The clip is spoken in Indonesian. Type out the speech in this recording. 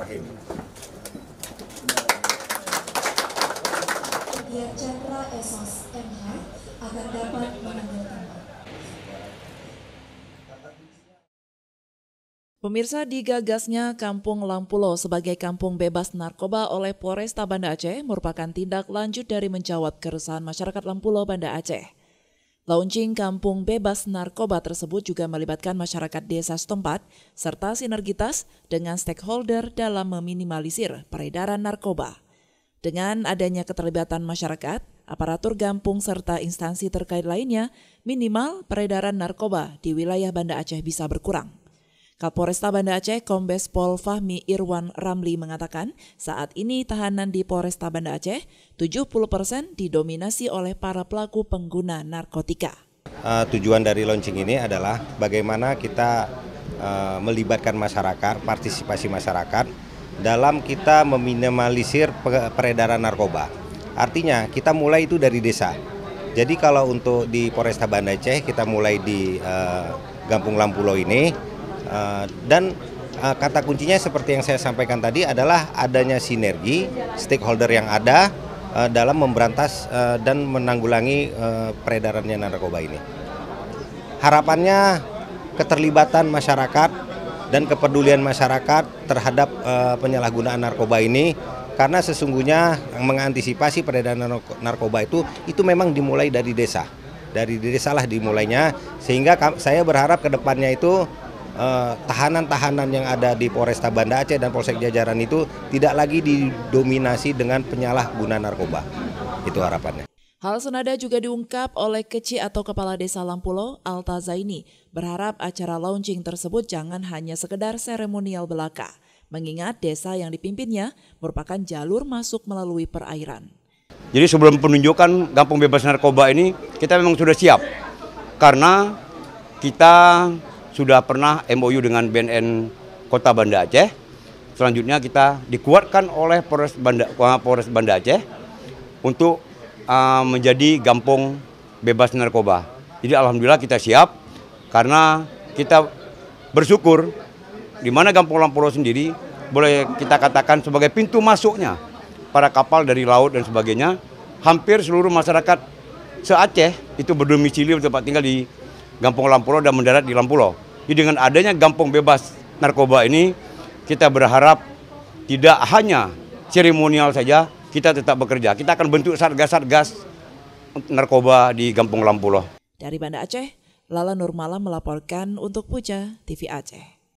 Bismillahirrahmanirrahim. Chandra Pemirsa digagasnya Kampung Lampulo sebagai kampung bebas narkoba oleh Polresta Banda Aceh merupakan tindak lanjut dari menjawab keresahan masyarakat Lampulo Banda Aceh. Launching kampung bebas narkoba tersebut juga melibatkan masyarakat desa setempat serta sinergitas dengan stakeholder dalam meminimalisir peredaran narkoba. Dengan adanya keterlibatan masyarakat, aparatur gampung serta instansi terkait lainnya, minimal peredaran narkoba di wilayah Banda Aceh bisa berkurang. Kapolresta Banda Aceh Kombes Pol Fahmi Irwan Ramli mengatakan, saat ini tahanan di Polresta Banda Aceh 70% didominasi oleh para pelaku pengguna narkotika. Uh, tujuan dari launching ini adalah bagaimana kita uh, melibatkan masyarakat, partisipasi masyarakat dalam kita meminimalisir peredaran narkoba. Artinya kita mulai itu dari desa. Jadi kalau untuk di Polresta Banda Aceh kita mulai di uh, Gampung Lampulo ini Eh, dan uh, kata kuncinya seperti yang saya sampaikan tadi adalah adanya sinergi stakeholder yang ada uh, dalam memberantas uh, dan menanggulangi uh, peredarannya narkoba ini. Harapannya keterlibatan masyarakat dan kepedulian masyarakat terhadap uh, penyalahgunaan narkoba ini karena sesungguhnya mengantisipasi peredaran narkoba itu itu memang dimulai dari desa. Dari desa lah dimulainya sehingga saya berharap ke depannya itu Eh, tahanan-tahanan yang ada di Polresta Banda Aceh dan Polsek Jajaran itu tidak lagi didominasi dengan penyalahguna narkoba. Itu harapannya. Hal senada juga diungkap oleh Keci atau Kepala Desa Lampulo, Alta Zaini, berharap acara launching tersebut jangan hanya sekedar seremonial belaka, mengingat desa yang dipimpinnya merupakan jalur masuk melalui perairan. Jadi sebelum penunjukan Kampung Bebas Narkoba ini, kita memang sudah siap. Karena kita sudah pernah MOU dengan BNN Kota Banda Aceh. Selanjutnya kita dikuatkan oleh Polres Banda, Polres Banda Aceh untuk uh, menjadi gampung bebas narkoba. Jadi alhamdulillah kita siap karena kita bersyukur di mana Gampung Lampolo sendiri boleh kita katakan sebagai pintu masuknya para kapal dari laut dan sebagainya. Hampir seluruh masyarakat se-Aceh itu berdomisili tempat tinggal di Gampung Lampolo dan mendarat di Lampulo. Jadi ya, dengan adanya gampung bebas narkoba ini, kita berharap tidak hanya seremonial saja, kita tetap bekerja. Kita akan bentuk satgas-satgas narkoba di Gampung Lampuloh. Dari Banda Aceh, Lala Nurmala melaporkan untuk Puja TV Aceh.